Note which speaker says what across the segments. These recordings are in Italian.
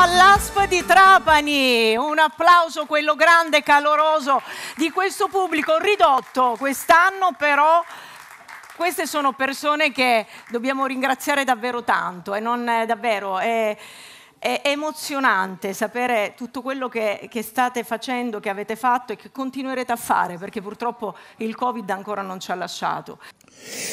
Speaker 1: all'ASP di Trapani. Un applauso, quello grande e caloroso di questo pubblico ridotto quest'anno, però queste sono persone che dobbiamo ringraziare davvero tanto e non è eh, davvero... È, è emozionante sapere tutto quello che, che, state facendo, che avete fatto e che continuerete a fare, perché purtroppo il Covid ancora non ci ha lasciato.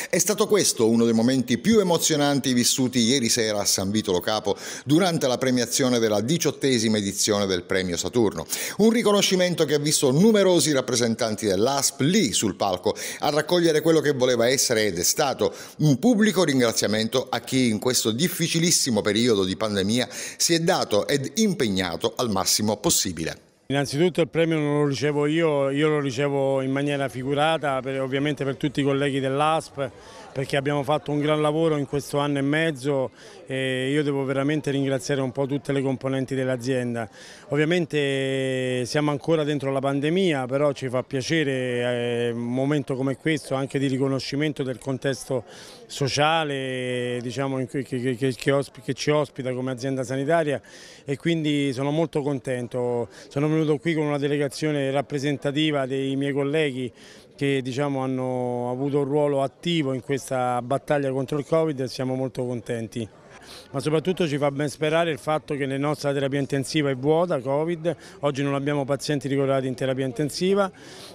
Speaker 2: È stato questo uno dei momenti più emozionanti vissuti ieri sera a San Vito Lo Capo durante la premiazione della diciottesima edizione del Premio Saturno. Un riconoscimento che ha visto numerosi rappresentanti dell'ASP lì sul palco a raccogliere quello che voleva essere ed è stato un pubblico ringraziamento a chi in questo difficilissimo periodo di pandemia si è dato ed impegnato al massimo possibile.
Speaker 3: Innanzitutto il premio non lo ricevo io, io lo ricevo in maniera figurata, per, ovviamente per tutti i colleghi dell'ASP, perché abbiamo fatto un gran lavoro in questo anno e mezzo e io devo veramente ringraziare un po' tutte le componenti dell'azienda. Ovviamente eh, siamo ancora dentro la pandemia, però ci fa piacere eh, un momento come questo anche di riconoscimento del contesto sociale diciamo, che, che, che, che, ci ospita come azienda sanitaria e quindi sono molto contento. Sono venuto qui con una delegazione rappresentativa dei miei colleghi che diciamo, hanno avuto un ruolo attivo in questa battaglia contro il Covid e siamo molto contenti ma soprattutto ci fa ben sperare il fatto che la nostra terapia intensiva è vuota, Covid, oggi non abbiamo pazienti ricoverati in terapia intensiva,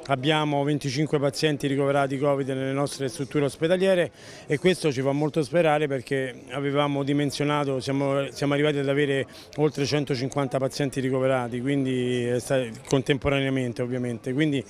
Speaker 3: abbiamo 25 pazienti ricoverati Covid nelle nostre strutture ospedaliere e questo ci fa molto sperare perché avevamo dimensionato, siamo, siamo arrivati ad avere oltre 150 pazienti ricoverati, quindi contemporaneamente ovviamente, quindi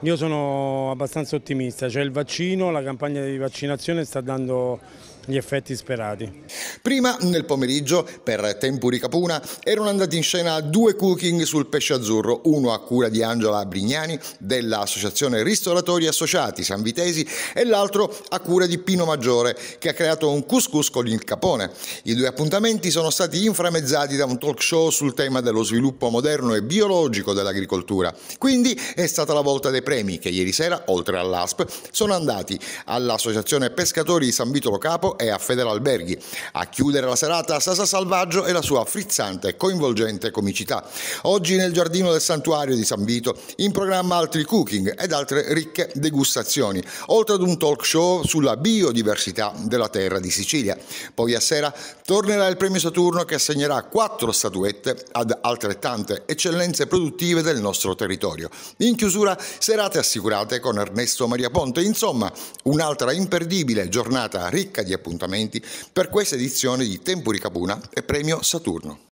Speaker 3: io sono abbastanza ottimista, c'è cioè il vaccino, la campagna di vaccinazione sta dando gli effetti sperati.
Speaker 2: Prima, nel pomeriggio, per Tempuri Capuna, erano andati in scena due cooking sul pesce azzurro, uno a cura di Angela Brignani dell'Associazione Ristoratori Associati San Vitesi e l'altro a cura di Pino Maggiore, che ha creato un couscous con il capone. I due appuntamenti sono stati inframmezzati da un talk show sul tema dello sviluppo moderno e biologico dell'agricoltura. Quindi è stata la volta dei premi che ieri sera, oltre all'ASP, sono andati all'Associazione Pescatori di San Vitolo Capo e a Federalberghi. A chiudere la serata Sasa Salvaggio e la sua frizzante e coinvolgente comicità. Oggi nel giardino del santuario di San Vito in programma altri cooking ed altre ricche degustazioni, oltre ad un talk show sulla biodiversità della terra di Sicilia. Poi a sera tornerà il premio Saturno che assegnerà quattro statuette ad altrettante eccellenze produttive del nostro territorio. In chiusura serate assicurate con Ernesto Maria Ponte, insomma un'altra imperdibile giornata ricca di appuntamenti appuntamenti per questa edizione di Tempuri Cabuna e Premio Saturno.